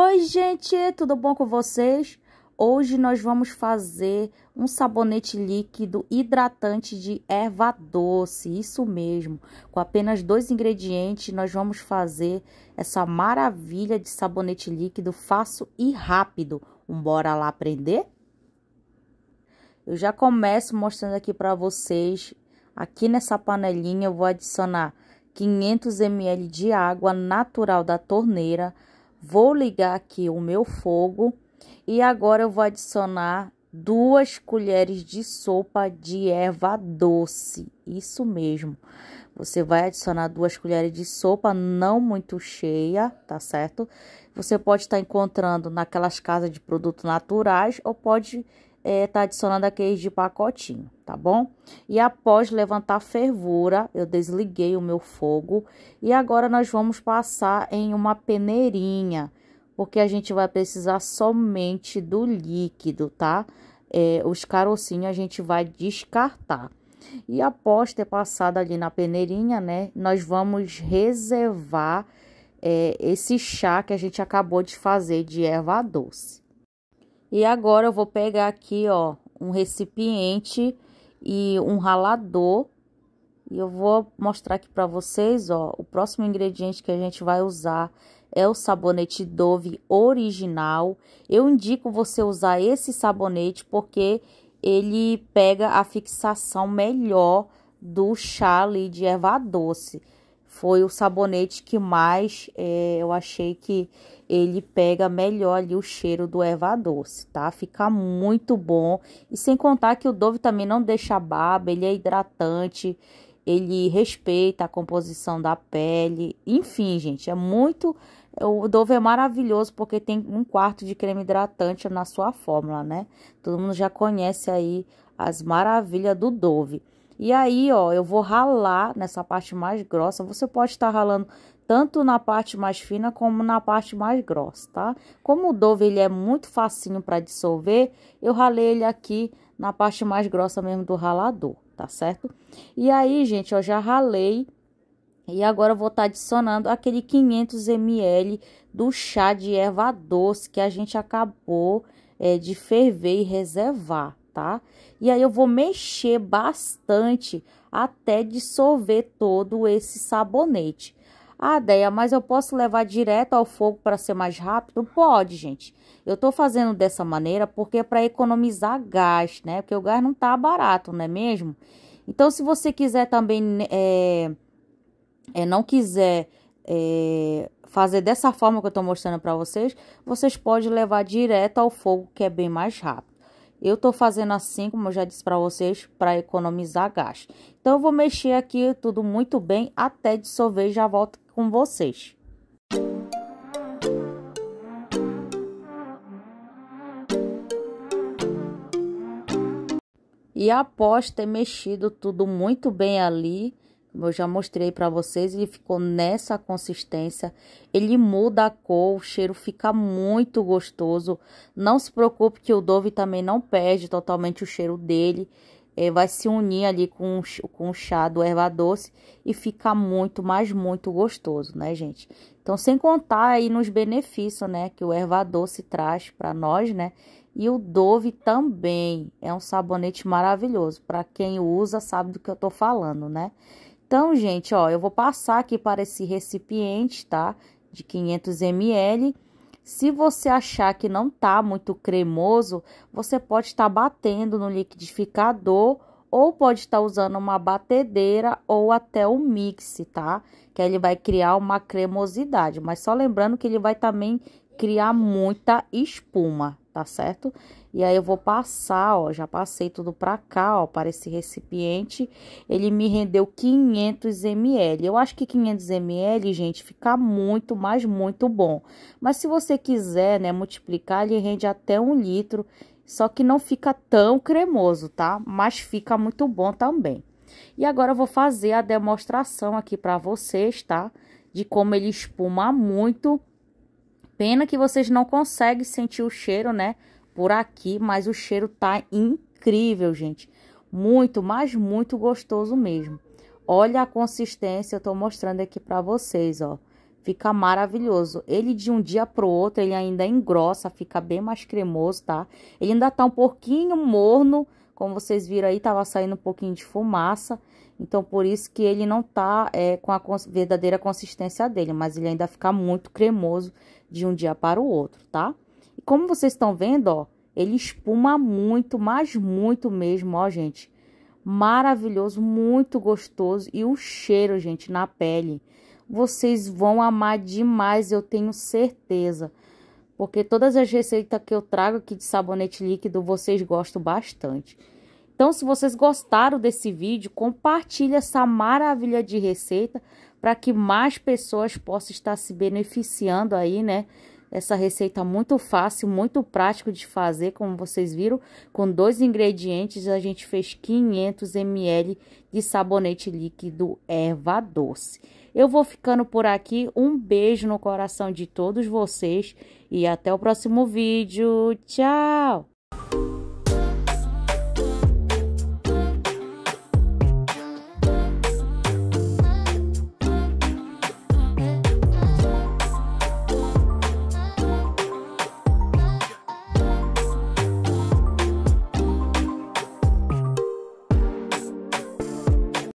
Oi, gente, tudo bom com vocês? Hoje nós vamos fazer um sabonete líquido hidratante de erva doce, isso mesmo. Com apenas dois ingredientes, nós vamos fazer essa maravilha de sabonete líquido fácil e rápido. Um bora lá aprender? Eu já começo mostrando aqui para vocês. Aqui nessa panelinha eu vou adicionar 500 ml de água natural da torneira Vou ligar aqui o meu fogo e agora eu vou adicionar duas colheres de sopa de erva doce. Isso mesmo. Você vai adicionar duas colheres de sopa, não muito cheia, tá certo? Você pode estar encontrando naquelas casas de produtos naturais ou pode é, tá adicionando aqueles de pacotinho, tá bom? E após levantar fervura, eu desliguei o meu fogo e agora nós vamos passar em uma peneirinha, porque a gente vai precisar somente do líquido, tá? É, os carocinhos a gente vai descartar. E após ter passado ali na peneirinha, né, nós vamos reservar é, esse chá que a gente acabou de fazer de erva doce. E agora eu vou pegar aqui, ó, um recipiente e um ralador. E eu vou mostrar aqui para vocês, ó, o próximo ingrediente que a gente vai usar é o sabonete Dove original. Eu indico você usar esse sabonete porque ele pega a fixação melhor do chá ali de erva doce foi o sabonete que mais é, eu achei que ele pega melhor ali o cheiro do erva doce, tá? Fica muito bom. E sem contar que o Dove também não deixa baba, ele é hidratante, ele respeita a composição da pele. Enfim, gente, é muito. O Dove é maravilhoso porque tem um quarto de creme hidratante na sua fórmula, né? Todo mundo já conhece aí as maravilhas do Dove. E aí, ó, eu vou ralar nessa parte mais grossa. Você pode estar ralando tanto na parte mais fina como na parte mais grossa, tá? Como o Dove ele é muito facinho para dissolver, eu ralei ele aqui na parte mais grossa mesmo do ralador, tá certo? E aí, gente, eu já ralei e agora eu vou estar tá adicionando aquele 500 ml do chá de erva doce que a gente acabou é, de ferver e reservar, tá? E aí eu vou mexer bastante até dissolver todo esse sabonete. Ah, Deia, mas eu posso levar direto ao fogo para ser mais rápido? Pode, gente. Eu estou fazendo dessa maneira porque é para economizar gás, né? Porque o gás não tá barato, não é mesmo? Então, se você quiser também, é, é não quiser é, fazer dessa forma que eu estou mostrando para vocês, vocês podem levar direto ao fogo, que é bem mais rápido. Eu estou fazendo assim, como eu já disse para vocês, para economizar gás. Então, eu vou mexer aqui tudo muito bem até dissolver e já volto com vocês. E após ter mexido tudo muito bem ali, eu já mostrei para vocês, ele ficou nessa consistência. Ele muda a cor, o cheiro fica muito gostoso. Não se preocupe que o Dove também não perde totalmente o cheiro dele. É, vai se unir ali com, com o chá do erva doce e fica muito, mas muito gostoso, né, gente? Então, sem contar aí nos benefícios, né, que o erva doce traz para nós, né? E o Dove também é um sabonete maravilhoso. Para quem usa, sabe do que eu tô falando, né? Então, gente, ó, eu vou passar aqui para esse recipiente, tá? De 500 ml. Se você achar que não tá muito cremoso, você pode estar tá batendo no liquidificador ou pode estar tá usando uma batedeira ou até o um mix, tá? Que ele vai criar uma cremosidade, mas só lembrando que ele vai também criar muita espuma tá certo? E aí eu vou passar, ó, já passei tudo pra cá, ó, para esse recipiente. Ele me rendeu 500 ml. Eu acho que 500 ml, gente, fica muito, mas muito bom. Mas se você quiser, né, multiplicar, ele rende até um litro. Só que não fica tão cremoso, tá? Mas fica muito bom também. E agora eu vou fazer a demonstração aqui para vocês, tá? De como ele espuma muito Pena que vocês não conseguem sentir o cheiro, né? Por aqui, mas o cheiro tá incrível, gente. Muito, mas muito gostoso mesmo. Olha a consistência, eu tô mostrando aqui para vocês, ó. Fica maravilhoso. Ele de um dia pro outro, ele ainda engrossa, fica bem mais cremoso, tá? Ele ainda tá um pouquinho morno, como vocês viram aí, estava saindo um pouquinho de fumaça. Então, por isso que ele não tá é, com a cons verdadeira consistência dele. Mas ele ainda fica muito cremoso de um dia para o outro, tá? E como vocês estão vendo, ó, ele espuma muito, mas muito mesmo, ó, gente. Maravilhoso, muito gostoso. E o cheiro, gente, na pele. Vocês vão amar demais, eu tenho certeza porque todas as receitas que eu trago aqui de sabonete líquido vocês gostam bastante. Então, se vocês gostaram desse vídeo, compartilhe essa maravilha de receita para que mais pessoas possam estar se beneficiando aí, né, essa receita muito fácil, muito prático de fazer, como vocês viram. Com dois ingredientes, a gente fez 500 ml de sabonete líquido erva doce. Eu vou ficando por aqui. Um beijo no coração de todos vocês e até o próximo vídeo. Tchau!